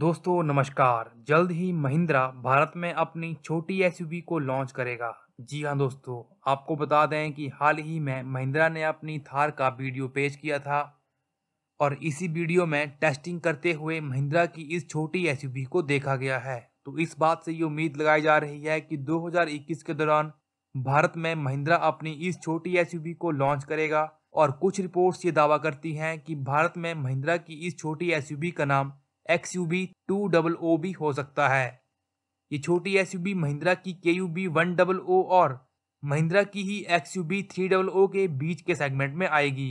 दोस्तों नमस्कार जल्द ही महिंद्रा भारत में अपनी छोटी एसयूवी को लॉन्च करेगा जी हाँ दोस्तों आपको बता दें कि हाल ही में महिंद्रा ने अपनी थार का वीडियो पेश किया था और इसी वीडियो में टेस्टिंग करते हुए महिंद्रा की इस छोटी एसयूवी को देखा गया है तो इस बात से ये उम्मीद लगाई जा रही है कि 2021 के दौरान भारत में महिंद्रा अपनी इस छोटी एसयूवी को लॉन्च करेगा और कुछ रिपोर्ट्स ये दावा करती हैं कि भारत में महिंद्रा की इस छोटी एसयूवी का नाम X U V two double O भी हो सकता है ये छोटी एस यू बी महिंद्रा की K U V one double O और महिंद्रा की ही X U V three double O के बीच के सेगमेंट में आएगी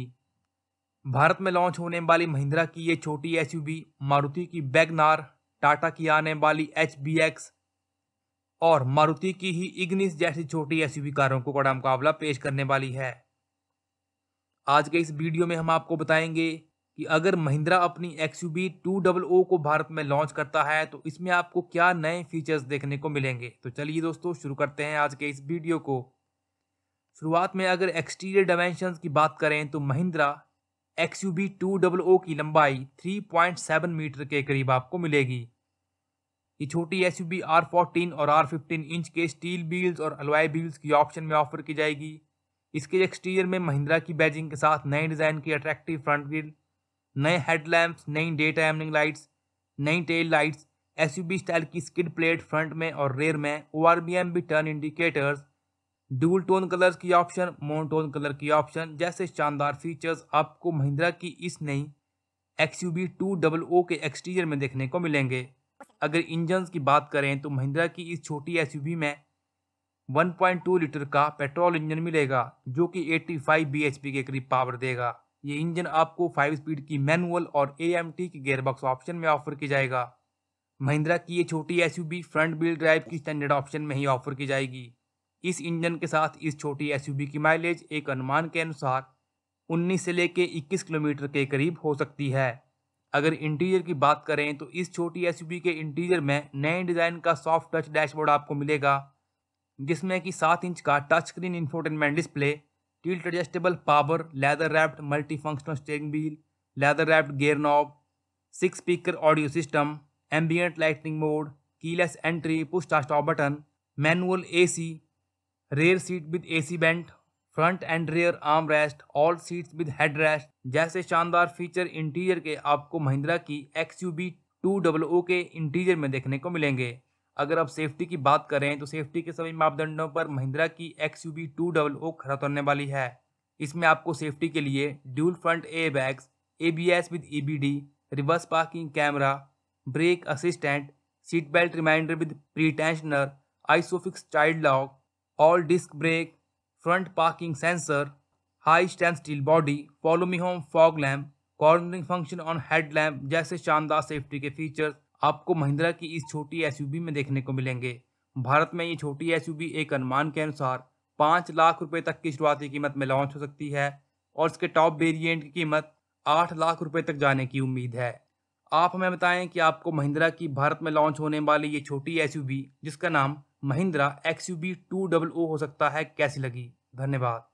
भारत में लॉन्च होने वाली महिंद्रा की ये छोटी एस यू बी मारुति की बैगनार टाटा की आने वाली एच बी एक्स और मारुति की ही इग्निस जैसी छोटी एस यू बी कारों को कड़ा मुकाबला पेश करने वाली है आज के इस वीडियो में हम आपको बताएंगे कि अगर महिंद्रा अपनी X U V two double O को भारत में लॉन्च करता है तो इसमें आपको क्या नए फीचर्स देखने को मिलेंगे तो चलिए दोस्तों शुरू करते हैं आज के इस वीडियो को शुरुआत में अगर एक्सटीरियर डायमेंशन की बात करें तो Mahindra X U V two double O की लंबाई थ्री पॉइंट सेवन मीटर के करीब आपको मिलेगी ये छोटी S U V R fourteen और आर फिफ्टीन इंच के स्टील व्हील्स और अलवाई व्हील्स की ऑप्शन में ऑफर की जाएगी इसके एक्सटीरियर में महिंद्रा की बैजिंग के साथ नए डिज़ाइन की अट्रैक्टिव फ्रंट ग्रिल नए हेडलैम्प्स नई डे टाइमिंग लाइट्स नई टेल लाइट्स एस स्टाइल की स्किड प्लेट फ्रंट में और रेयर में ओ आर बी एम बी turn indicators dual tone colours की ऑप्शन टोन कलर की ऑप्शन जैसे शानदार फीचर्स आपको महिंद्रा की इस नई X U V two double O के एक्सटीरियर में देखने को मिलेंगे अगर इंजन की बात करें तो महिंद्रा की इस छोटी एस यू बी में वन पॉइंट टू लीटर का पेट्रोल इंजन मिलेगा जो कि eighty five B H P के करीब पावर देगा ये इंजन आपको 5 स्पीड की मैनुअल और ए की गेयरबॉक्स ऑप्शन में ऑफर किया जाएगा महिंद्रा की ये छोटी एसयूवी फ्रंट व्हील ड्राइव की स्टैंडर्ड ऑप्शन में ही ऑफर की जाएगी इस इंजन के साथ इस छोटी एसयूवी की माइलेज एक अनुमान के अनुसार 19 से लेकर 21 किलोमीटर के करीब हो सकती है अगर इंटीरियर की बात करें तो इस छोटी बी के इंटीरियर में नए डिज़ाइन का सॉफ्ट टच डैशबोर्ड आपको मिलेगा जिसमें कि सात इंच का touch screen infotainment display tilt adjustable power leather wrapped multifunctional steering wheel leather wrapped gear knob six speaker audio system ambient lighting mode keyless entry push start stop button manual ac rear seat with ac vent front and rear armrest all seats with headrest जैसे शानदार feature interior के आपको महिंद्रा की X U V two W के interior में देखने को मिलेंगे अगर आप सेफ्टी की बात करें तो सेफ्टी के सभी मापदंडों पर महिंद्रा की X U V two double O खरा उतरने वाली है इसमें आपको सेफ्टी के लिए dual front airbags A B S with E B D reverse parking camera brake assistant seat belt reminder with pretensioner ISOFIX child lock all disc brake front parking sensor high strength steel body follow me home fog lamp cornering function on head lamp जैसे शानदार safety के features आपको महिंद्रा की इस छोटी SUV में देखने को मिलेंगे भारत में ये छोटी एसयूवी एक अनुमान के अनुसार पाँच लाख रुपए तक की शुरुआती कीमत में लॉन्च हो सकती है और इसके टॉप वेरिएंट की कीमत आठ लाख रुपए तक जाने की उम्मीद है आप हमें बताएं कि आपको महिंद्रा की भारत में लॉन्च होने वाली ये छोटी एस जिसका नाम Mahindra X U V two double O हो सकता है कैसी लगी धन्यवाद